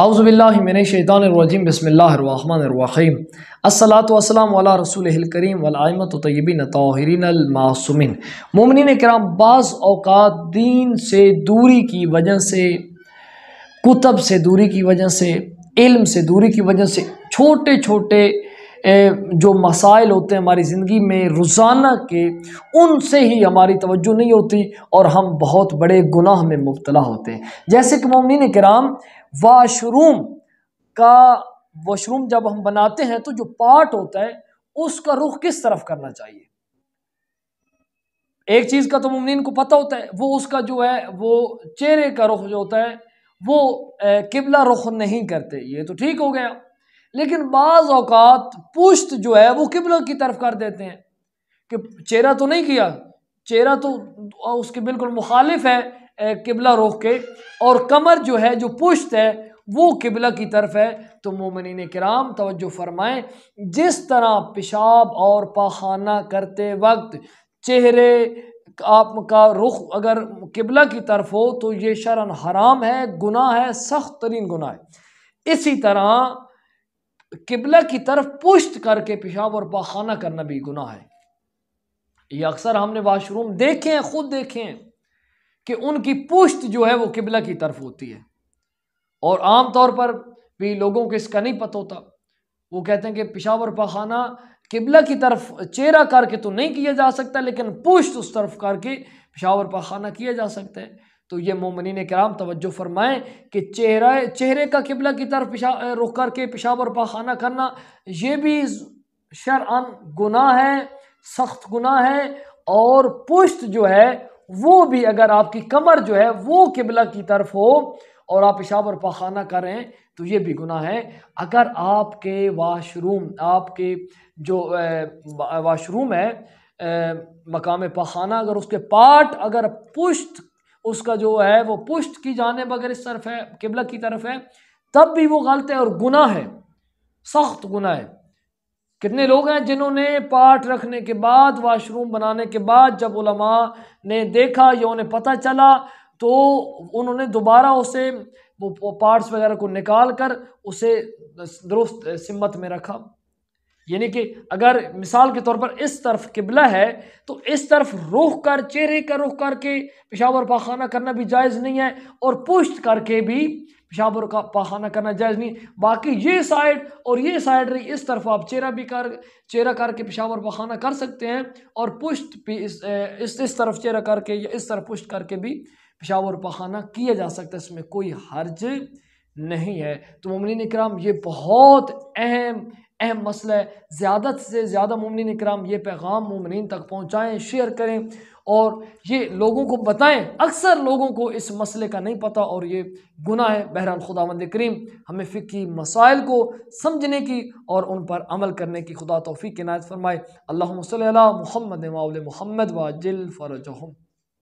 आउज़बिल्लिमिनशैतानरजीम बसमीम असलातम वाला रसूल करीम वलमत तयबिन तोहरीन मासूमिन ममिन कराम बाज़ अवकात दीन से दूरी की वजह से कुतब से दूरी की वजह से इल्म से दूरी की वजह से छोटे छोटे जो मसाइल होते हैं हमारी ज़िंदगी में रोज़ाना के उनसे ही हमारी तवज्जो नहीं होती और हम बहुत बड़े गुनाह में मुबतला होते हैं जैसे कि ममिन कराम वाशरूम का वाशरूम जब हम बनाते हैं तो जो पार्ट होता है उसका रुख किस तरफ करना चाहिए एक चीज़ का तो ममिन को पता होता है वो उसका जो है वो चेहरे का रुख जो होता है वो किबला रुख नहीं करते ये तो ठीक हो गया लेकिन बाज़ अवकात पुश्त जो है वो किबला की तरफ कर देते हैं कि चेहरा तो नहीं किया चेहरा तो उसके बिल्कुल मुखालिफ है किबला रुख के और कमर जो है जो पुश्त है वो किबला की तरफ है तो मोमिन कराम तवज्जो फरमाएं जिस तरह पेशाब और पाखाना करते वक्त चेहरे आपका रुख अगर किबला की तरफ हो तो ये शरण हराम है गुनाह है सख्त तरीन गुनाह है इसी तरह किबला की तरफ पुश्त करके पेशाब और पाखाना करना भी गुनाह है ये अक्सर हमने वाशरूम देखे हैं खुद देखे हैं कि उनकी पुश्त जो है वो किबला की तरफ होती है और आम तौर पर भी लोगों को इसका नहीं पता होता वो कहते हैं कि पेशाब और पाखाना किबला की तरफ चेहरा करके तो नहीं किया जा सकता लेकिन पुश्त उस तरफ करके पेशाब और पाखाना किया जा सकता है तो ये मोमिन कराम तवज्जो फरमाएँ कि चेहरा चेहरे का किबला की तरफ पिशा रुख करके पेशाब और पाखाना करना ये भी शरअन गुनाह है सख्त गुनाह है और पुश्त जो है वो भी अगर आपकी कमर जो है वो किबला की तरफ हो और आप पेशाब और पाखाना करें तो ये भी गुनाह है अगर आपके वाशरूम आपके जो वाशरूम है मकाम पाखाना अगर उसके पार्ट अगर पुश्त उसका जो है वो पुष्ट की जाने बगैर इस तरफ है किबला की तरफ है तब भी वो गलत है और गुना है सख्त गुना है कितने लोग हैं जिन्होंने पाठ रखने के बाद वाशरूम बनाने के बाद जब उलमा ने देखा या उन्हें पता चला तो उन्होंने दोबारा उसे वो पार्ट्स वगैरह को निकाल कर उसे दुरुस्त सिमत में रखा यानी कि अगर मिसाल के तौर पर इस तरफ किबला है तो इस तरफ रुख कर चेहरे का रुख करके पेशावर पाखाना करना भी जायज़ नहीं है और पुश्त करके भी पेशावर का पाखाना करना जायज़ नहीं बाकी ये साइड और ये साइड रही इस तरफ आप चेहरा भी कर चेहरा करके पेशावर पाखाना कर सकते हैं और पुश्त भी इस इस, तरफ चेहरा करके या इस तरफ पुश्त करके भी पेशावर पाखाना किया जा सकता है इसमें कोई हर्ज नहीं है तो ममिन कराम ये बहुत अहम अहम मसला है ज़्यादा से ज़्यादा ममिन कराम ये पैगाम ममिन तक पहुँचाएँ शेयर करें और ये लोगों को बताएं अक्सर लोगों को इस मसले का नहीं पता और ये गुना है बहरान खुदा मंद करीम हमें फ़िकी मसाइल को समझने की और उन पर अमल करने की खुदा तोफ़ी के नायत फरमाए अल्लाह सल महमद माउल महमद वाजिल फ़रजहम